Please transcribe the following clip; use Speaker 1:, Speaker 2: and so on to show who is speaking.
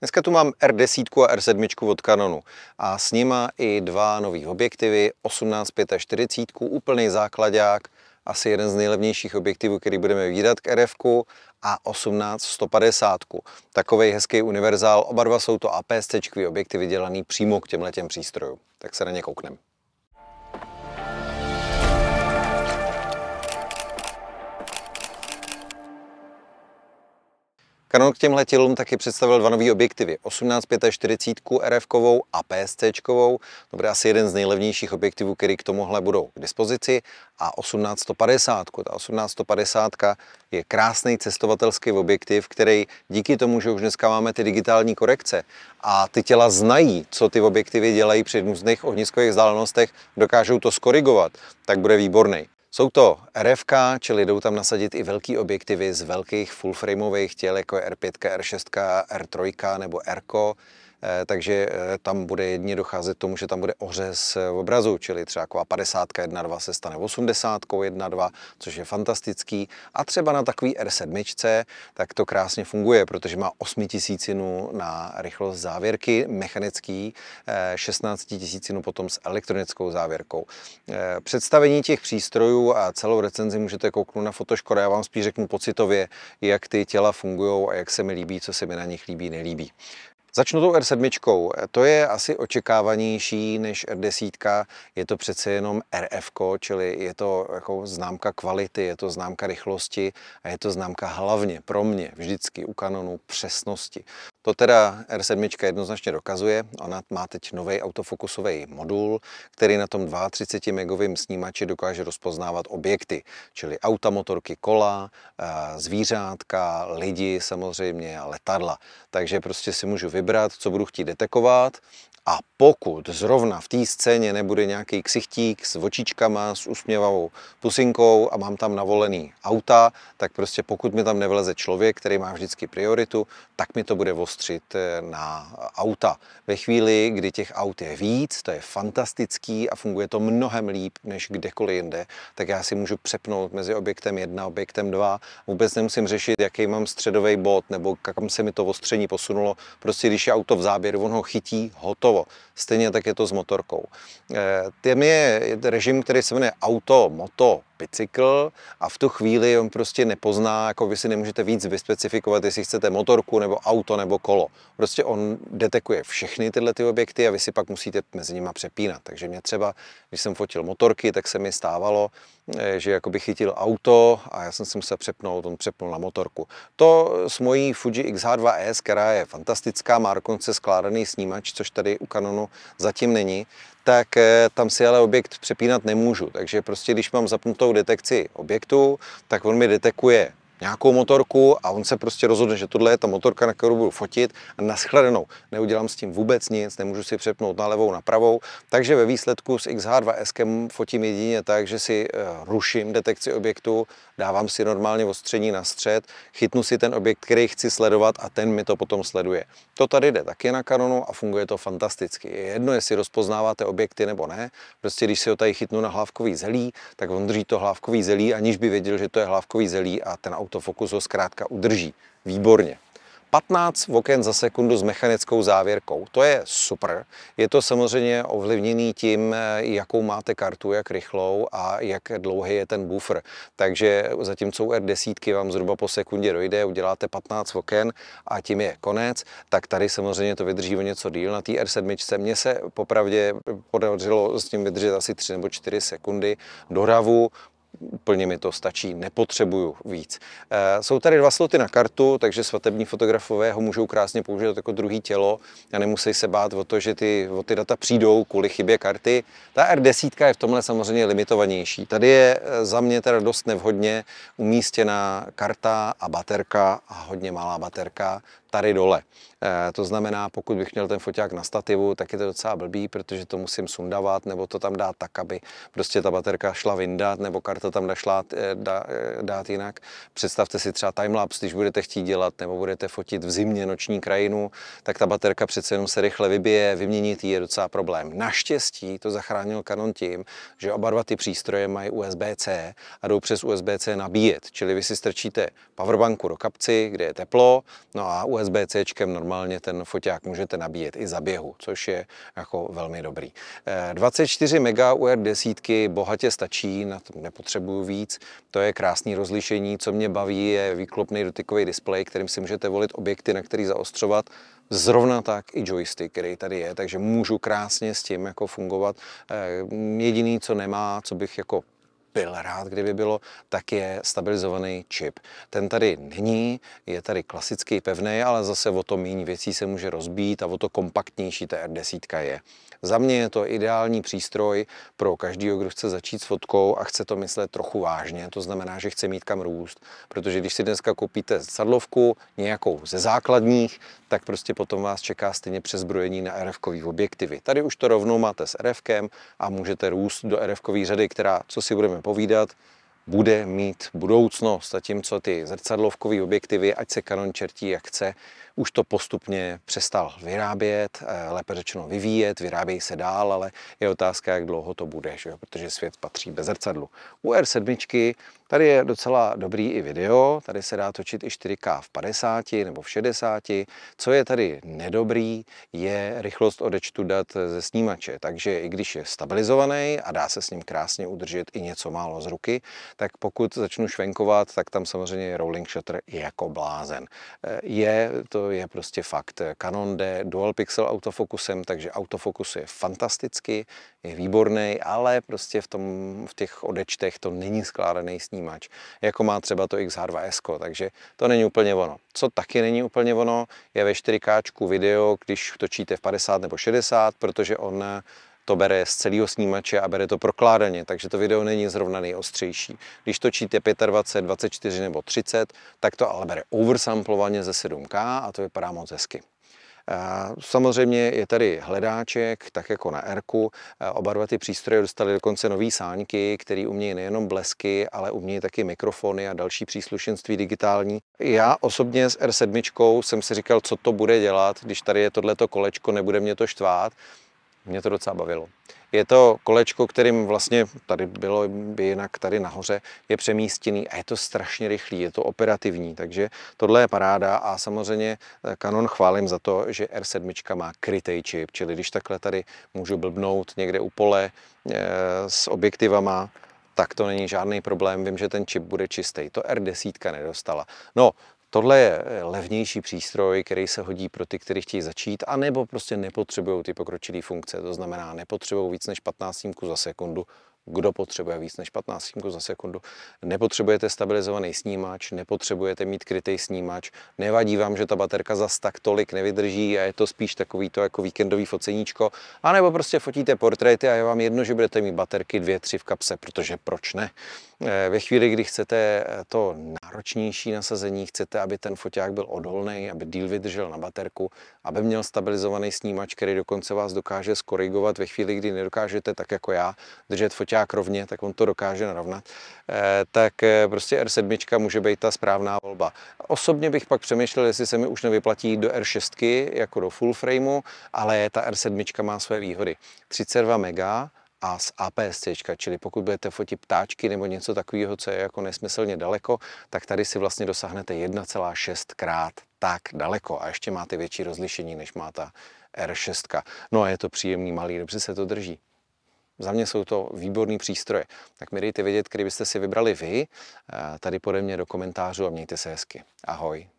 Speaker 1: Dneska tu mám R10 a R7 od Canonu a s nima i dva nový objektivy, 18-5 úplný základák, asi jeden z nejlevnějších objektivů, který budeme vydat k RF a 18 150. Takový hezký univerzál, oba dva jsou to APS-C objektivy dělaný přímo k těmhle přístrojům. Tak se na ně koukneme. Canon k těm letilům taky představil dva nové objektivy, 18-54 18-45 RF a PSC. kovou. To bude asi jeden z nejlevnějších objektivů, který k tomuhle budou k dispozici. A 1850. Ta 1850 je krásný cestovatelský objektiv, který díky tomu, že už dneska máme ty digitální korekce a ty těla znají, co ty objektivy dělají při různých ohniskových vzdálenostech, dokážou to skorigovat, tak bude výborný. Jsou to RFK, čili jdou tam nasadit i velký objektivy z velkých fullframeových těl, jako je R5, R6, R3 nebo RCO. Eh, takže eh, tam bude jedně docházet k tomu, že tam bude ořez eh, obrazu, čili třeba taková 50 1.2 se stane 80 1.2, což je fantastický. A třeba na takový R7, tak to krásně funguje, protože má 8000 na rychlost závěrky, mechanický, 16 tisícinu potom s elektronickou závěrkou. Představení těch přístrojů a celou recenzi můžete kouknout na fotoškole, já vám spíš řeknu pocitově, jak ty těla fungují a jak se mi líbí, co se mi na nich líbí, nelíbí. Začnu tou R7, to je asi očekávanější než R10, je to přece jenom RF, čili je to jako známka kvality, je to známka rychlosti a je to známka hlavně pro mě vždycky u kanonu přesnosti. To teda R7 jednoznačně dokazuje, ona má teď nový autofokusový modul, který na tom 32 megovém snímači dokáže rozpoznávat objekty, čili auta, motorky, kola, eh, zvířátka, lidi samozřejmě a letadla. Takže prostě si můžu vybrat vybrat, co budu chtít detekovat a pokud zrovna v té scéně nebude nějaký ksichtík s očičkama, s usměvavou pusinkou a mám tam navolený auta, tak prostě pokud mi tam nevleze člověk, který má vždycky prioritu, tak mi to bude vostřit eh, na auta. Ve chvíli, kdy těch aut je víc, to je fantastický a funguje to mnohem líp než kdekoliv jinde, tak já si můžu přepnout mezi objektem 1 a objektem 2. Vůbec nemusím řešit, jaký mám středový bod nebo kam se mi to ostření posunulo. Prostě když je auto v záběru, on ho chytí, hotovo kolo. Stejně tak je to s motorkou. Eh, Tím je režim, který se jmenuje auto, moto, bicykl a v tu chvíli on prostě nepozná, jako vy si nemůžete víc vyspecifikovat, jestli chcete motorku nebo auto nebo kolo. Prostě on detekuje všechny tyhle ty objekty a vy si pak musíte mezi nimi přepínat. Takže mě třeba, když jsem fotil motorky, tak se mi stávalo, eh, že jako by chytil auto a já jsem si musel přepnout, on přepnul na motorku. To s mojí Fuji XH2S, e, která je fantastická, má dokonce skládaný snímač, což tady kanonu zatím není, tak eh, tam si ale objekt přepínat nemůžu. Takže prostě když mám zapnutou detekci objektu, tak on mi detekuje nějakou motorku a on se prostě rozhodne, že tohle je ta motorka, na kterou budu fotit a naschledanou. Neudělám s tím vůbec nic, nemůžu si přepnout na levou, na pravou, takže ve výsledku s XH2S fotím jedině tak, že si eh, ruším detekci objektu, dávám si normálně ostření na střed, chytnu si ten objekt, který chci sledovat a ten mi to potom sleduje. To tady jde taky na kanonu a funguje to fantasticky. Je jedno, jestli rozpoznáváte objekty nebo ne, prostě když si ho tady chytnu na hlávkový zelí, tak on drží to hlávkový zelí, aniž by věděl, že to je hlávkový zelí a ten autofokus ho zkrátka udrží. Výborně. 15 oken za sekundu s mechanickou závěrkou. To je super. Je to samozřejmě ovlivněný tím, eh, jakou máte kartu, jak rychlou a jak dlouhý je ten buffer. Takže zatímco u R10 vám zhruba po sekundě dojde, uděláte 15 oken a tím je konec, tak tady samozřejmě to vydrží o něco díl. Na té R7 mně se popravdě podařilo s tím vydržet asi 3 nebo 4 sekundy ravu úplně mi to stačí, nepotřebuju víc. Eh, jsou tady dva sloty na kartu, takže svatební fotografové ho můžou krásně použít jako druhý tělo a nemusí se bát o to, že ty, o ty data přijdou kvůli chybě karty. Ta R10 je v tomhle samozřejmě limitovanější. Tady je eh, za mě teda dost nevhodně umístěná karta a baterka a hodně malá baterka tady dole. Eh, to znamená, pokud bych měl ten foťák na stativu, tak je to docela blbý, protože to musím sundávat nebo to tam dát tak, aby prostě ta baterka šla vyndat nebo karta tam nešla eh, eh, dát jinak. Představte si třeba timelapse, když budete chtít dělat nebo budete fotit v zimě noční krajinu, tak ta baterka přece jenom se rychle vybije, vyměnit ji je docela problém. Naštěstí to zachránil Canon tím, že oba dva ty přístroje mají USB-C a jdou přes USB-C nabíjet, čili vy si strčíte powerbanku do kapci, kde je teplo, no a USB USB-C normálně ten foťák můžete nabíjet i za běhu, což je jako velmi dobrý. 24 eh, mega UR10 bohatě stačí, na to nepotřebuju víc. To je krásný rozlišení. Co mě baví, je výklopný dotykový displej, kterým si můžete volit objekty, na který zaostřovat zrovna tak i joystick, který tady je, takže můžu krásně s tím jako fungovat. Eh, jediný, co nemá, co bych jako byl rád, kdyby bylo, tak je stabilizovaný čip. Ten tady není, je tady klasický pevný, ale zase o to méně věcí se může rozbít a o to kompaktnější ta R10 je. Za mě je to ideální přístroj pro každého, kdo chce začít s fotkou a chce to myslet trochu vážně. To znamená, že chce mít kam růst, protože když si dneska koupíte sadlovku nějakou ze základních, tak prostě potom vás čeká stejně přezbrojení na rf objektivy. Tady už to rovnou máte s rf a můžete růst do rf řady, která, co si budeme povídat, bude mít budoucnost, zatímco ty zrcadlovkové objektivy, ať se Canon čertí jak chce, už to postupně přestal vyrábět, eh, lépe řečeno vyvíjet, vyrábějí se dál, ale je otázka, jak dlouho to bude, že protože svět patří bez zrcadlu. U R7 Tady je docela dobrý i video, tady se dá točit i 4K v 50 nebo v 60. Co je tady nedobrý, je rychlost odečtu dat ze snímače, takže i když je stabilizovaný a dá se s ním krásně udržet i něco málo z ruky, tak pokud začnu švenkovat, tak tam samozřejmě je rolling shutter jako blázen. Eh, je, to je prostě fakt. Canon D dual pixel autofokusem, takže autofokus je fantastický, je výborný, ale prostě v, tom, v těch odečtech to není skládaný snímač snímač, jako má třeba to X2S, takže to není úplně ono. Co taky není úplně ono, je ve 4K video, když točíte v 50 nebo 60, protože on eh, to bere z celého snímače a bere to prokládaně, takže to video není zrovna nejostřejší. Když točíte 25, 24 nebo 30, tak to ale bere oversamplovaně ze 7K a to vypadá moc hezky. Samozřejmě je tady hledáček, tak jako na Erku. Oba dva ty přístroje dostaly dokonce nové sáňky, které umějí nejenom blesky, ale umějí taky mikrofony a další příslušenství digitální. Já osobně s R7 jsem si říkal, co to bude dělat, když tady je tohleto kolečko, nebude mě to štvát mě to docela bavilo. Je to kolečko, kterým vlastně tady bylo by jinak tady nahoře, je přemístěný a je to strašně rychlý, je to operativní, takže tohle je paráda a samozřejmě Canon eh, chválím za to, že R7 má krytej čip, čili když takhle tady můžu blbnout někde u pole e, s objektivama, tak to není žádný problém, vím, že ten čip bude čistý. To R10 nedostala. No, Tohle je eh, levnější přístroj, který se hodí pro ty, kteří chtějí začít, anebo prostě nepotřebují ty pokročilé funkce. To znamená, nepotřebují víc než 15 za sekundu. Kdo potřebuje víc než 15 za sekundu? Nepotřebujete stabilizovaný snímač, nepotřebujete mít krytý snímač, nevadí vám, že ta baterka zas tak tolik nevydrží a je to spíš takový to jako víkendový foceníčko, anebo prostě fotíte portréty a je vám jedno, že budete mít baterky dvě, tři v kapse, protože proč ne? Eh, ve chvíli, kdy chcete eh, to náročnější nasazení, chcete, aby ten foťák byl odolný, aby díl vydržel na baterku, aby měl stabilizovaný snímač, který dokonce vás dokáže skorigovat ve chvíli, kdy nedokážete, tak jako já, držet foťák rovně, tak on to dokáže narovnat, eh, tak prostě R7 může být ta správná volba. Osobně bych pak přemýšlel, jestli se mi už nevyplatí do R6 jako do full frameu, ale ta R7 má své výhody. 32 mega, a z APS-C, čili pokud budete fotit ptáčky nebo něco takového, co je jako nesmyslně daleko, tak tady si vlastně dosáhnete 1,6 krát tak daleko a ještě máte větší rozlišení, než má ta R6. No a je to příjemný malý, dobře se to drží. Za mě jsou to výborný přístroje. Tak mi dejte vědět, kdybyste si vybrali vy, eh, tady pode mě do komentářů a mějte se hezky. Ahoj.